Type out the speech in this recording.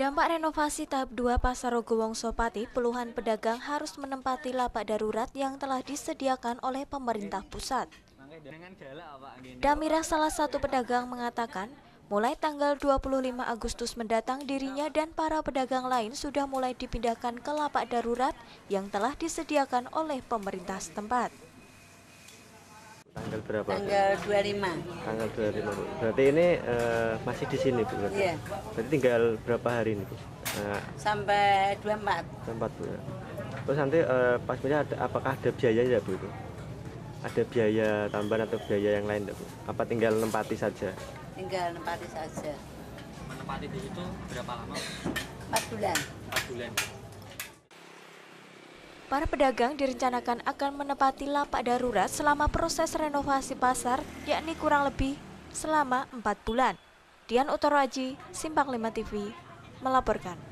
Dampak renovasi tahap 2 Pasar Rogowongso Pati, puluhan pedagang harus menempati lapak darurat yang telah disediakan oleh pemerintah pusat. Damira, salah satu pedagang mengatakan, mulai tanggal 25 Agustus mendatang dirinya dan para pedagang lain sudah mulai dipindahkan ke lapak darurat yang telah disediakan oleh pemerintah setempat. Tanggal berapa? Tanggal 25. Tanggal 25, Bu. Berarti ini uh, masih di sini, Bu. Berarti. Iya. Berarti tinggal berapa hari ini, Bu? Uh, Sampai 24. 24, Bu. Ya. Terus nanti uh, punya ada, apakah ada biaya ya, Bu itu? Ada biaya tambahan atau biaya yang lain, Bu? Apa tinggal nempati saja? Tinggal nempati saja. Menempati di situ berapa lama? 4 bulan. 4 bulan. Para pedagang direncanakan akan menepati lapak darurat selama proses renovasi pasar, yakni kurang lebih selama empat bulan. Dian Utoroaji, Simpang Lima TV, melaporkan.